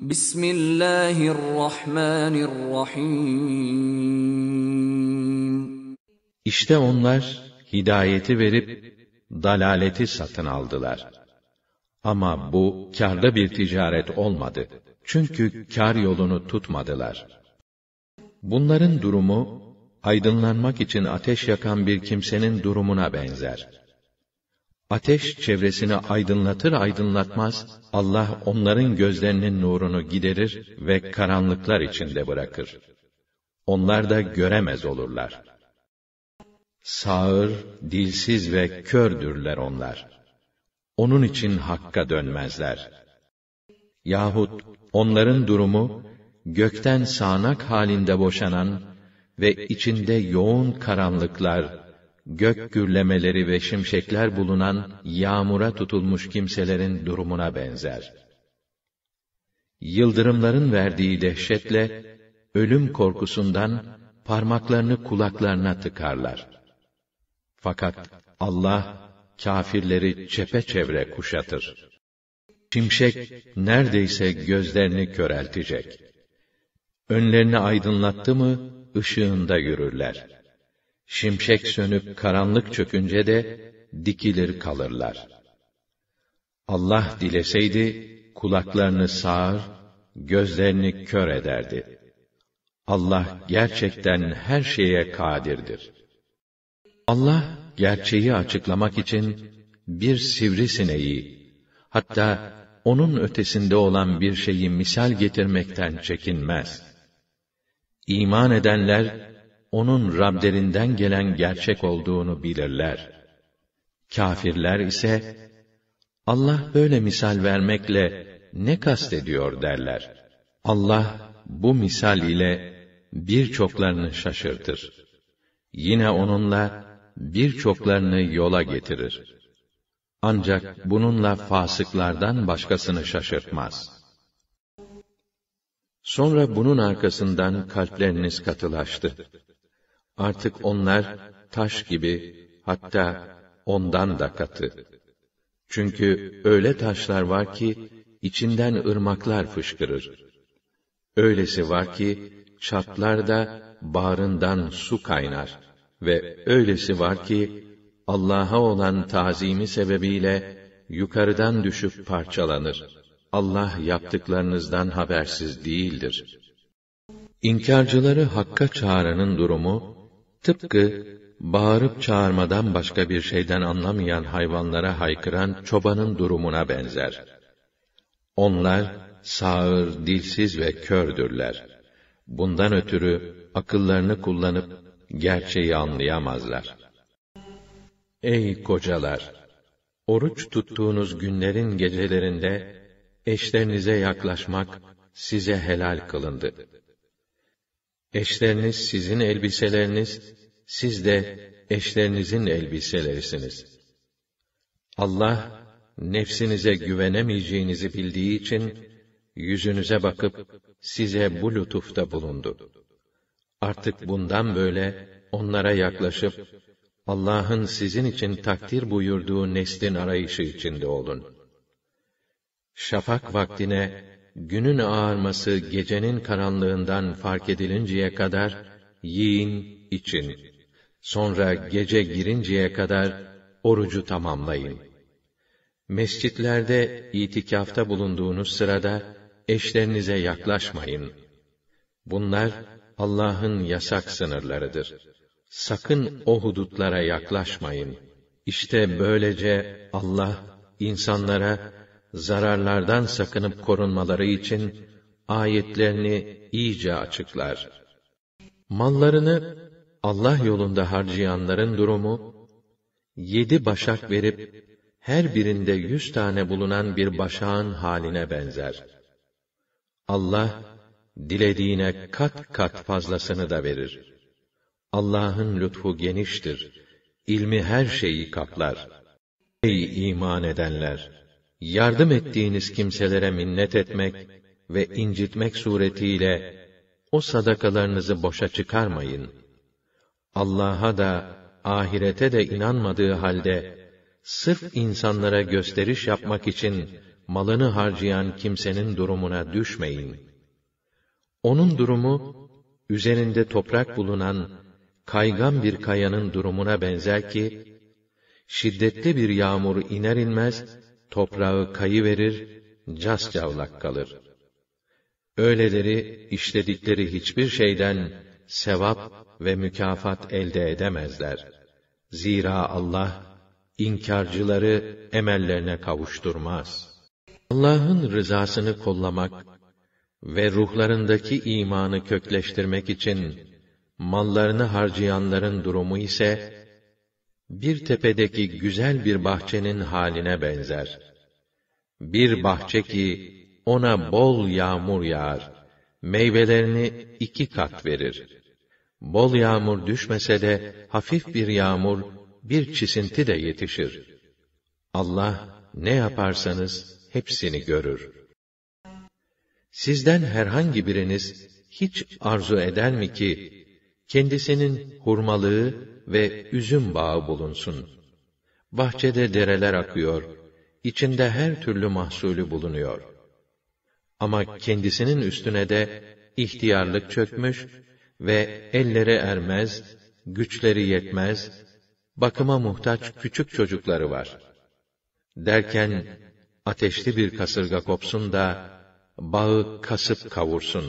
Bismillahirrahmanirrahim. İşte onlar hidayeti verip dalaleti satın aldılar. Ama bu karda bir ticaret olmadı. Çünkü kar yolunu tutmadılar. Bunların durumu aydınlanmak için ateş yakan bir kimsenin durumuna benzer. Ateş çevresini aydınlatır aydınlatmaz, Allah onların gözlerinin nurunu giderir ve karanlıklar içinde bırakır. Onlar da göremez olurlar. Sağır, dilsiz ve kördürler onlar. Onun için hakka dönmezler. Yahut onların durumu, gökten sağanak halinde boşanan ve içinde yoğun karanlıklar, gök gürlemeleri ve şimşekler bulunan yağmura tutulmuş kimselerin durumuna benzer. Yıldırımların verdiği dehşetle ölüm korkusundan parmaklarını kulaklarına tıkarlar. Fakat Allah kâfirleri çepeçevre kuşatır. Şimşek neredeyse gözlerini köreltecek. Önlerini aydınlattı mı ışığında yürürler.'' Şimşek sönüp karanlık çökünce de dikilir kalırlar. Allah dileseydi kulaklarını sağır, gözlerini kör ederdi. Allah gerçekten her şeye kadirdir. Allah gerçeği açıklamak için bir sivrisineği hatta onun ötesinde olan bir şeyi misal getirmekten çekinmez. İman edenler onun Rablerinden gelen gerçek olduğunu bilirler. Kafirler ise Allah böyle misal vermekle ne kastediyor derler. Allah bu misal ile birçoklarını şaşırtır. Yine onunla birçoklarını yola getirir. Ancak bununla fasıklardan başkasını şaşırtmaz. Sonra bunun arkasından kalpleriniz katılaştı. Artık onlar taş gibi hatta ondan da katı. Çünkü öyle taşlar var ki içinden ırmaklar fışkırır. Öylesi var ki çatlar da bağrından su kaynar ve öylesi var ki Allah'a olan tazimi sebebiyle yukarıdan düşüp parçalanır. Allah yaptıklarınızdan habersiz değildir. İnkarcıları hakka çağıranın durumu Tıpkı bağırıp çağırmadan başka bir şeyden anlamayan hayvanlara haykıran çobanın durumuna benzer. Onlar sağır, dilsiz ve kördürler. Bundan ötürü akıllarını kullanıp gerçeği anlayamazlar. Ey kocalar! Oruç tuttuğunuz günlerin gecelerinde eşlerinize yaklaşmak size helal kılındı.'' Eşleriniz sizin elbiseleriniz, siz de eşlerinizin elbiselerisiniz. Allah, nefsinize güvenemeyeceğinizi bildiği için, yüzünüze bakıp, size bu lütufta bulundu. Artık bundan böyle, onlara yaklaşıp, Allah'ın sizin için takdir buyurduğu neslin arayışı içinde olun. Şafak vaktine günün ağarması gecenin karanlığından fark edilinceye kadar yiyin, için. Sonra gece girinceye kadar orucu tamamlayın. Mescitlerde itikafta bulunduğunuz sırada eşlerinize yaklaşmayın. Bunlar Allah'ın yasak sınırlarıdır. Sakın o hudutlara yaklaşmayın. İşte böylece Allah insanlara zararlardan sakınıp korunmaları için ayetlerini iyice açıklar. Mallarını Allah yolunda harcayanların durumu, yedi başak verip, her birinde yüz tane bulunan bir başağın haline benzer. Allah, dilediğine kat kat fazlasını da verir. Allah'ın lütfu geniştir. ilmi her şeyi kaplar. Ey iman edenler! yardım ettiğiniz kimselere minnet etmek ve incitmek suretiyle o sadakalarınızı boşa çıkarmayın. Allah'a da ahirete de inanmadığı halde sırf insanlara gösteriş yapmak için malını harcayan kimsenin durumuna düşmeyin. Onun durumu üzerinde toprak bulunan kaygan bir kayanın durumuna benzer ki şiddetli bir yağmur iner inmez toprağı kayıverir, caz-cavlak kalır. Öyleleri işledikleri hiçbir şeyden sevap ve mükafat elde edemezler. Zira Allah inkarcıları emellerine kavuşturmaz. Allah'ın rızasını kollamak ve ruhlarındaki imanı kökleştirmek için mallarını harcayanların durumu ise bir tepedeki güzel bir bahçenin haline benzer. Bir bahçe ki ona bol yağmur yağar, meyvelerini iki kat verir. Bol yağmur düşmese de hafif bir yağmur, bir çisinti de yetişir. Allah ne yaparsanız hepsini görür. Sizden herhangi biriniz hiç arzu eder mi ki kendisinin hurmalığı ve üzüm bağı bulunsun. Bahçede dereler akıyor, içinde her türlü mahsulü bulunuyor. Ama kendisinin üstüne de ihtiyarlık çökmüş ve elleri ermez, güçleri yetmez, bakıma muhtaç küçük çocukları var. Derken, ateşli bir kasırga kopsun da, bağı kasıp kavursun.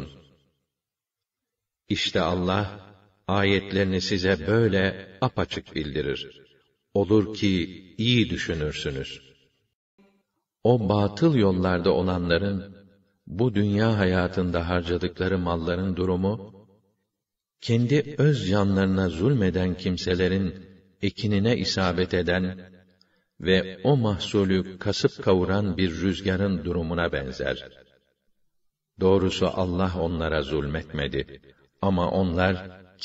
İşte Allah, ayetlerini size böyle apaçık bildirir. Olur ki iyi düşünürsünüz. O batıl yollarda olanların bu dünya hayatında harcadıkları malların durumu kendi öz canlarına zulmeden kimselerin ekinine isabet eden ve o mahsulü kasıp kavuran bir rüzgarın durumuna benzer. Doğrusu Allah onlara zulmetmedi ama onlar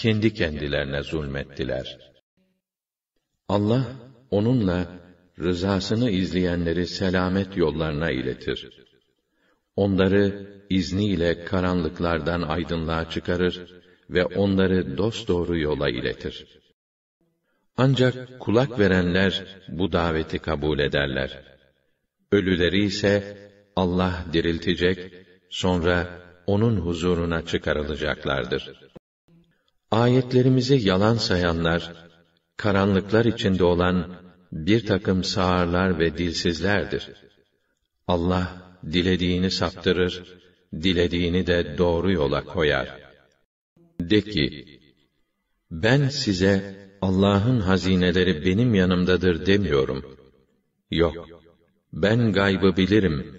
kendi kendilerine zulmettiler. Allah onunla rızasını izleyenleri selamet yollarına iletir. Onları izniyle karanlıklardan aydınlığa çıkarır ve onları dosdoğru yola iletir. Ancak kulak verenler bu daveti kabul ederler. Ölüleri ise Allah diriltecek, sonra onun huzuruna çıkarılacaklardır. Ayetlerimizi yalan sayanlar, karanlıklar içinde olan bir takım sağırlar ve dilsizlerdir. Allah, dilediğini saptırır, dilediğini de doğru yola koyar. De ki, ben size Allah'ın hazineleri benim yanımdadır demiyorum. Yok, ben gaybı bilirim.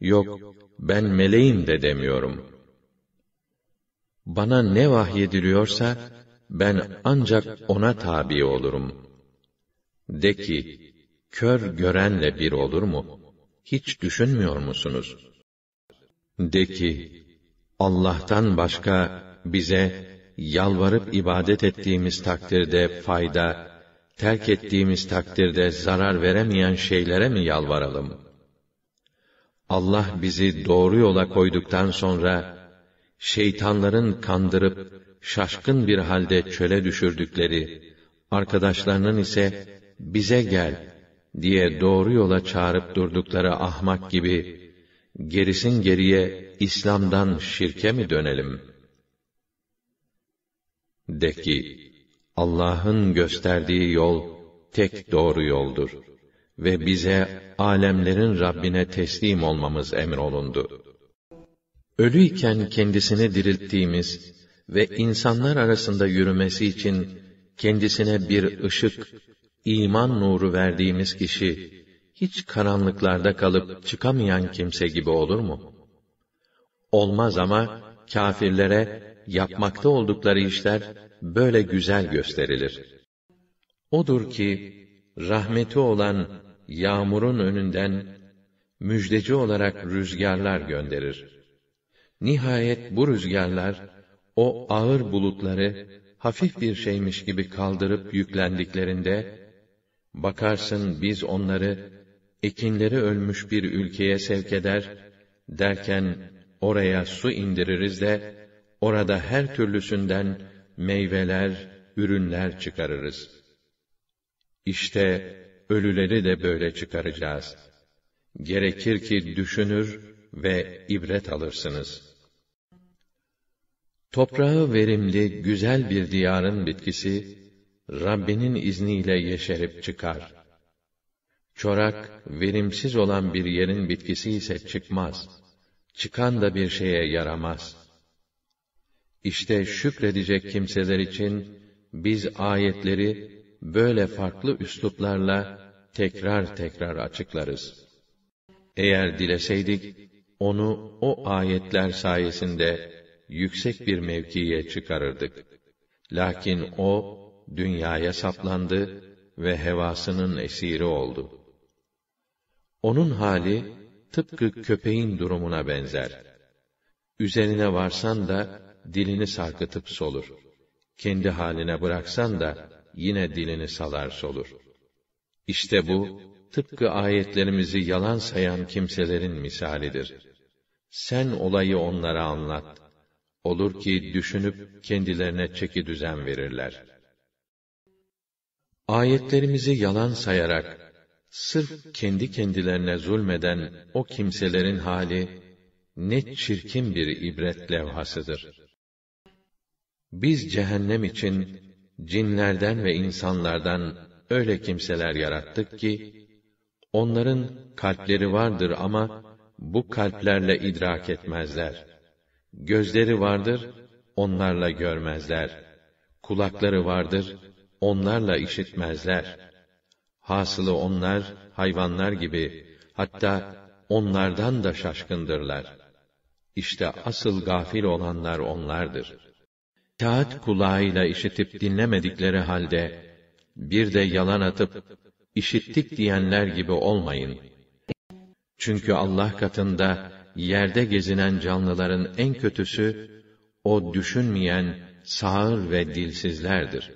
Yok, ben meleğim de demiyorum.'' bana ne vahyediliyorsa, ben ancak ona tabi olurum. De ki, kör görenle bir olur mu? Hiç düşünmüyor musunuz? De ki, Allah'tan başka bize yalvarıp ibadet ettiğimiz takdirde fayda, terk ettiğimiz takdirde zarar veremeyen şeylere mi yalvaralım? Allah bizi doğru yola koyduktan sonra, şeytanların kandırıp şaşkın bir halde çöle düşürdükleri, arkadaşlarının ise bize gel diye doğru yola çağırıp durdukları ahmak gibi gerisin geriye İslam'dan şirke mi dönelim? De ki, Allah'ın gösterdiği yol tek doğru yoldur ve bize alemlerin Rabbine teslim olmamız emrolundu. olundu. Ölüyken kendisini dirilttiğimiz ve insanlar arasında yürümesi için kendisine bir ışık, iman nuru verdiğimiz kişi, hiç karanlıklarda kalıp çıkamayan kimse gibi olur mu? Olmaz ama kâfirlere yapmakta oldukları işler böyle güzel gösterilir. Odur ki rahmeti olan yağmurun önünden müjdeci olarak rüzgarlar gönderir. Nihayet bu rüzgarlar, o ağır bulutları, hafif bir şeymiş gibi kaldırıp yüklendiklerinde, bakarsın biz onları, ekinleri ölmüş bir ülkeye sevk eder, derken oraya su indiririz de, orada her türlüsünden meyveler, ürünler çıkarırız. İşte ölüleri de böyle çıkaracağız. Gerekir ki düşünür ve ibret alırsınız.'' Toprağı verimli, güzel bir diyarın bitkisi, Rabbinin izniyle yeşerip çıkar. Çorak, verimsiz olan bir yerin bitkisi ise çıkmaz. Çıkan da bir şeye yaramaz. İşte şükredecek kimseler için, biz ayetleri böyle farklı üsluplarla tekrar tekrar açıklarız. Eğer dileseydik, onu o ayetler sayesinde yüksek bir mevkiye çıkarırdık. Lakin o dünyaya saplandı ve hevasının esiri oldu. Onun hali tıpkı köpeğin durumuna benzer. Üzerine varsan da dilini sarkıtıp solur. Kendi haline bıraksan da yine dilini salar solur. İşte bu tıpkı ayetlerimizi yalan sayan kimselerin misalidir. Sen olayı onlara anlat. Olur ki düşünüp kendilerine çeki düzen verirler. Ayetlerimizi yalan sayarak sırf kendi kendilerine zulmeden o kimselerin hali ne çirkin bir ibret levhasıdır. Biz cehennem için cinlerden ve insanlardan öyle kimseler yarattık ki onların kalpleri vardır ama bu kalplerle idrak etmezler. Gözleri vardır, onlarla görmezler. Kulakları vardır, onlarla işitmezler. Hasılı onlar, hayvanlar gibi, hatta onlardan da şaşkındırlar. İşte asıl gafil olanlar onlardır. Kağıt kulağıyla işitip dinlemedikleri halde, bir de yalan atıp, işittik diyenler gibi olmayın. Çünkü Allah katında, yerde gezinen canlıların en kötüsü, o düşünmeyen, sağır ve dilsizlerdir.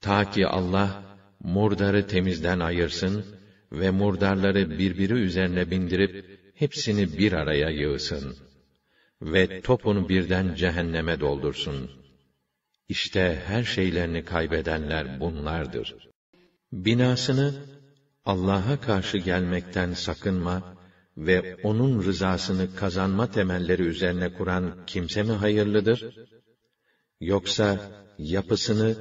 Ta ki Allah, murdarı temizden ayırsın ve murdarları birbiri üzerine bindirip, hepsini bir araya yığsın ve topunu birden cehenneme doldursun. İşte her şeylerini kaybedenler bunlardır. Binasını Allah'a karşı gelmekten sakınma ve onun rızasını kazanma temelleri üzerine kuran kimse mi hayırlıdır? Yoksa yapısını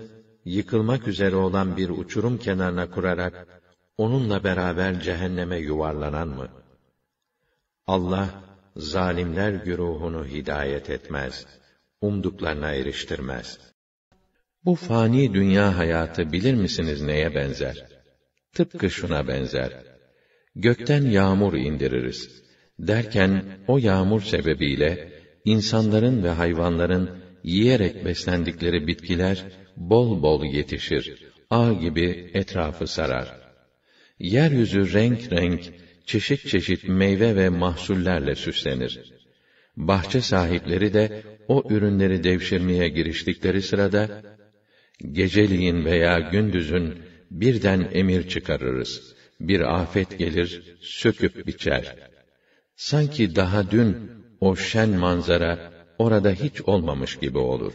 yıkılmak üzere olan bir uçurum kenarına kurarak onunla beraber cehenneme yuvarlanan mı? Allah zalimler güruhunu hidayet etmez, umduklarına eriştirmez. Bu fani dünya hayatı bilir misiniz neye benzer? Tıpkı şuna benzer gökten yağmur indiririz. Derken o yağmur sebebiyle insanların ve hayvanların yiyerek beslendikleri bitkiler bol bol yetişir. Ağ gibi etrafı sarar. Yeryüzü renk renk, çeşit çeşit meyve ve mahsullerle süslenir. Bahçe sahipleri de o ürünleri devşirmeye giriştikleri sırada geceliğin veya gündüzün birden emir çıkarırız bir afet gelir, söküp biçer. Sanki daha dün o şen manzara orada hiç olmamış gibi olur.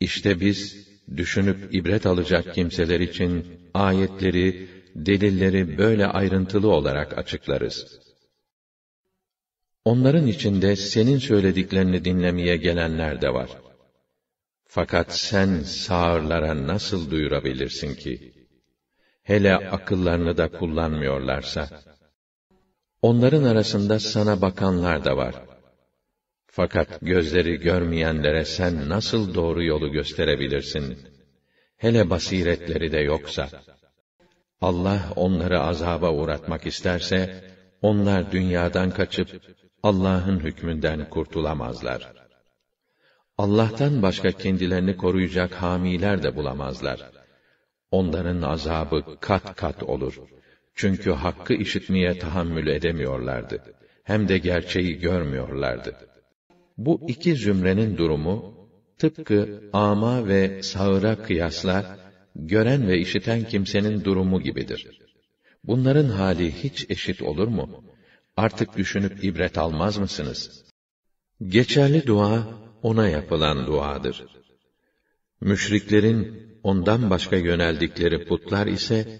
İşte biz düşünüp ibret alacak kimseler için ayetleri, delilleri böyle ayrıntılı olarak açıklarız. Onların içinde senin söylediklerini dinlemeye gelenler de var. Fakat sen sağırlara nasıl duyurabilirsin ki?' hele akıllarını da kullanmıyorlarsa. Onların arasında sana bakanlar da var. Fakat gözleri görmeyenlere sen nasıl doğru yolu gösterebilirsin? Hele basiretleri de yoksa. Allah onları azaba uğratmak isterse, onlar dünyadan kaçıp, Allah'ın hükmünden kurtulamazlar. Allah'tan başka kendilerini koruyacak hamiler de bulamazlar.'' onların azabı kat kat olur. Çünkü hakkı işitmeye tahammül edemiyorlardı. Hem de gerçeği görmüyorlardı. Bu iki zümrenin durumu, tıpkı ama ve sağıra kıyasla, gören ve işiten kimsenin durumu gibidir. Bunların hali hiç eşit olur mu? Artık düşünüp ibret almaz mısınız? Geçerli dua, ona yapılan duadır. Müşriklerin ondan başka yöneldikleri putlar ise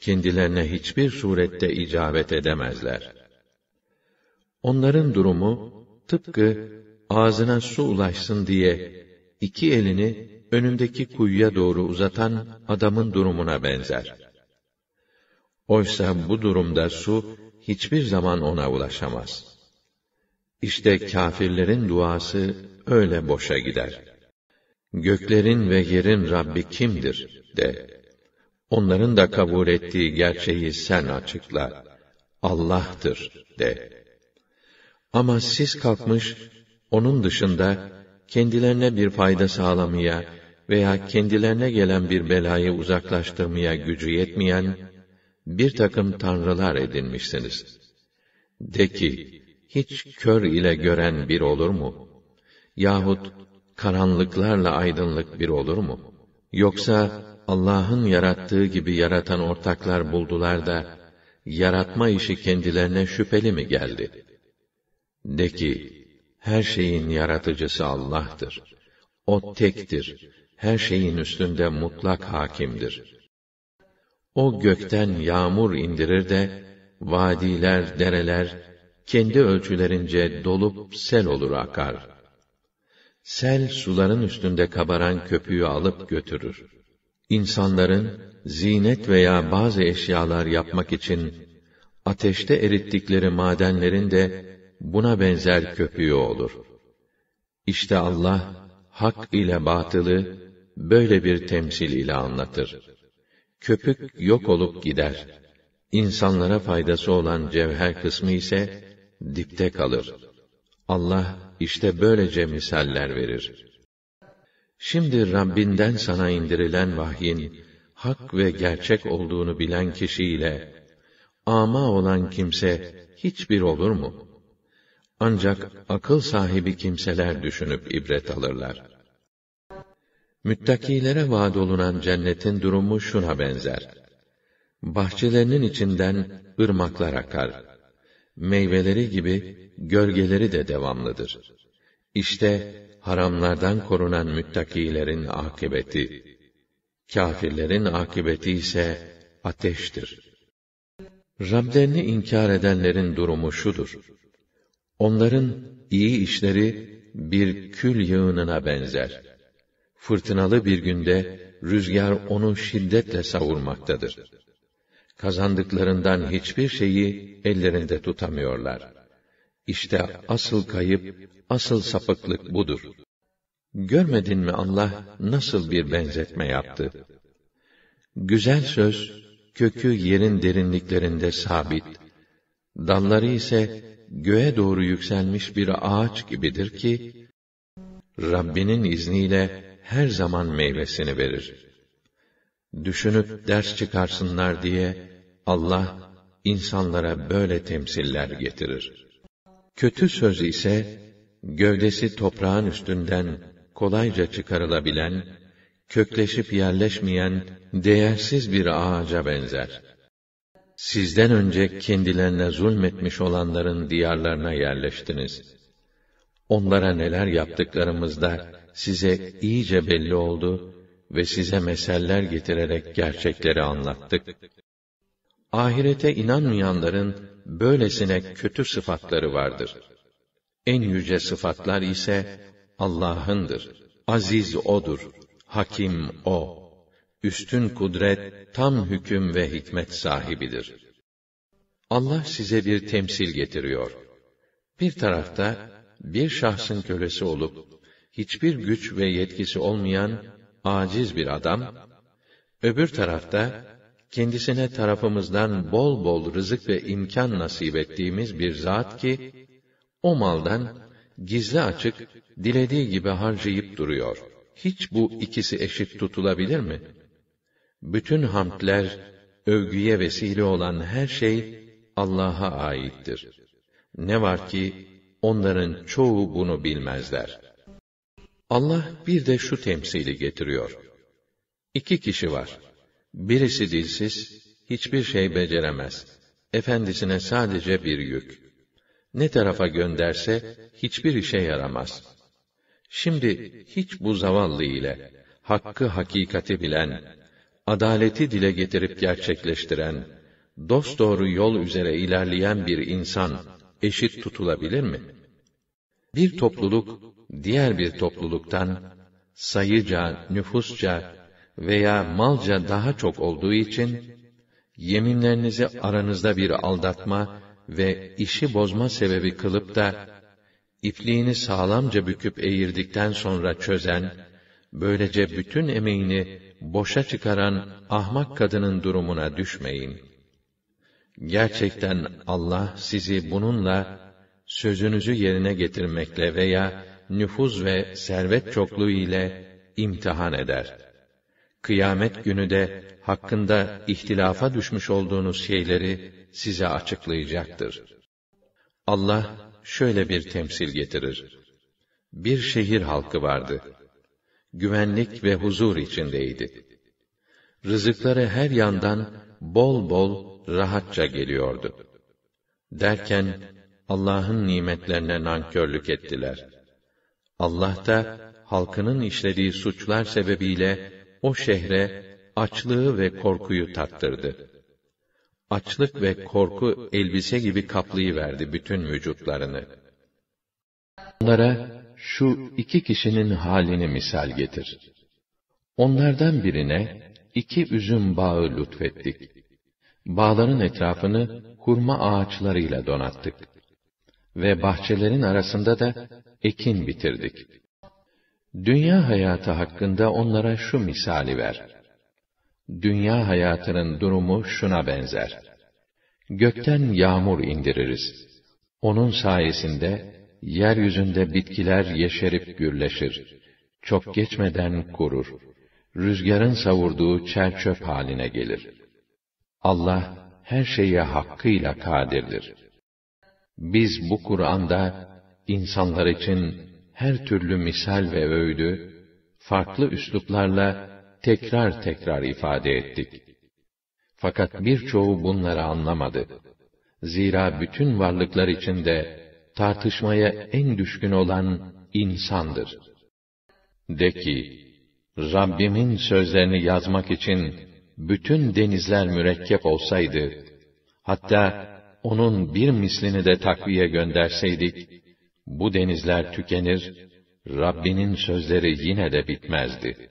kendilerine hiçbir surette icabet edemezler. Onların durumu tıpkı ağzına su ulaşsın diye iki elini önündeki kuyuya doğru uzatan adamın durumuna benzer. Oysa bu durumda su hiçbir zaman ona ulaşamaz. İşte kâfirlerin duası öyle boşa gider.'' göklerin ve yerin Rabbi kimdir de. Onların da kabul ettiği gerçeği sen açıkla. Allah'tır de. Ama siz kalkmış, onun dışında kendilerine bir fayda sağlamaya veya kendilerine gelen bir belayı uzaklaştırmaya gücü yetmeyen bir takım tanrılar edinmişsiniz. De ki, hiç kör ile gören bir olur mu? Yahut karanlıklarla aydınlık bir olur mu? Yoksa Allah'ın yarattığı gibi yaratan ortaklar buldular da yaratma işi kendilerine şüpheli mi geldi? De ki, her şeyin yaratıcısı Allah'tır. O tektir. Her şeyin üstünde mutlak hakimdir. O gökten yağmur indirir de vadiler, dereler kendi ölçülerince dolup sel olur akar.'' Sel suların üstünde kabaran köpüğü alıp götürür. İnsanların zinet veya bazı eşyalar yapmak için ateşte erittikleri madenlerin de buna benzer köpüğü olur. İşte Allah hak ile batılı böyle bir temsil ile anlatır. Köpük yok olup gider. İnsanlara faydası olan cevher kısmı ise dipte kalır. Allah işte böylece misaller verir. Şimdi Rabbinden sana indirilen vahyin hak ve gerçek olduğunu bilen kişiyle ama olan kimse hiçbir olur mu? Ancak akıl sahibi kimseler düşünüp ibret alırlar. Müttakilere vaad olunan cennetin durumu şuna benzer. Bahçelerinin içinden ırmaklar akar meyveleri gibi gölgeleri de devamlıdır. İşte haramlardan korunan müttakilerin akıbeti. kâfirlerin akıbeti ise ateştir. Rablerini inkar edenlerin durumu şudur. Onların iyi işleri bir kül yığınına benzer. Fırtınalı bir günde rüzgar onu şiddetle savurmaktadır kazandıklarından hiçbir şeyi ellerinde tutamıyorlar. İşte asıl kayıp, asıl sapıklık budur. Görmedin mi Allah nasıl bir benzetme yaptı? Güzel söz kökü yerin derinliklerinde sabit, dalları ise göğe doğru yükselmiş bir ağaç gibidir ki Rabbinin izniyle her zaman meyvesini verir. Düşünüp ders çıkarsınlar diye Allah insanlara böyle temsiller getirir. Kötü söz ise gövdesi toprağın üstünden kolayca çıkarılabilen, kökleşip yerleşmeyen değersiz bir ağaca benzer. Sizden önce kendilerine zulmetmiş olanların diyarlarına yerleştiniz. Onlara neler yaptıklarımızda size iyice belli oldu ve size meseller getirerek gerçekleri anlattık ahirete inanmayanların böylesine kötü sıfatları vardır. En yüce sıfatlar ise Allah'ındır. Aziz odur, hakim o. Üstün kudret, tam hüküm ve hikmet sahibidir. Allah size bir temsil getiriyor. Bir tarafta bir şahsın kölesi olup hiçbir güç ve yetkisi olmayan aciz bir adam, öbür tarafta kendisine tarafımızdan bol bol rızık ve imkan nasip ettiğimiz bir zat ki, o maldan gizli açık, dilediği gibi harcayıp duruyor. Hiç bu ikisi eşit tutulabilir mi? Bütün hamdler, övgüye vesile olan her şey, Allah'a aittir. Ne var ki, onların çoğu bunu bilmezler. Allah bir de şu temsili getiriyor. İki kişi var Birisi dilsiz, hiçbir şey beceremez. Efendisine sadece bir yük. Ne tarafa gönderse, hiçbir işe yaramaz. Şimdi, hiç bu zavallı ile, hakkı hakikati bilen, adaleti dile getirip gerçekleştiren, doğru yol üzere ilerleyen bir insan, eşit tutulabilir mi? Bir topluluk, diğer bir topluluktan, sayıca, nüfusca, veya malca daha çok olduğu için yeminlerinizi aranızda bir aldatma ve işi bozma sebebi kılıp da ipliğini sağlamca büküp eğirdikten sonra çözen, böylece bütün emeğini boşa çıkaran ahmak kadının durumuna düşmeyin. Gerçekten Allah sizi bununla sözünüzü yerine getirmekle veya nüfuz ve servet çokluğu ile imtihan eder.'' kıyamet günü de hakkında ihtilafa düşmüş olduğunuz şeyleri size açıklayacaktır. Allah şöyle bir temsil getirir. Bir şehir halkı vardı. Güvenlik ve huzur içindeydi. Rızıkları her yandan bol bol rahatça geliyordu. Derken Allah'ın nimetlerine nankörlük ettiler. Allah da halkının işlediği suçlar sebebiyle o şehre açlığı ve korkuyu tattırdı. Açlık ve korku elbise gibi kaplayıverdi bütün vücutlarını. Onlara şu iki kişinin halini misal getir. Onlardan birine iki üzüm bağı lütfettik. Bağların etrafını hurma ağaçlarıyla donattık ve bahçelerin arasında da ekin bitirdik.'' Dünya hayatı hakkında onlara şu misali ver. Dünya hayatının durumu şuna benzer. Gökten yağmur indiririz. Onun sayesinde yeryüzünde bitkiler yeşerip gürleşir. Çok geçmeden kurur. Rüzgarın savurduğu çerçöp haline gelir. Allah her şeye hakkıyla kadirdir. Biz bu Kur'an'da insanlar için her türlü misal ve öğüdü, farklı üsluplarla tekrar tekrar ifade ettik. Fakat birçoğu bunları anlamadı. Zira bütün varlıklar içinde tartışmaya en düşkün olan insandır. De ki, Rabbimin sözlerini yazmak için bütün denizler mürekkep olsaydı, hatta onun bir mislini de takviye gönderseydik, bu denizler tükenir, Rabbinin sözleri yine de bitmezdi.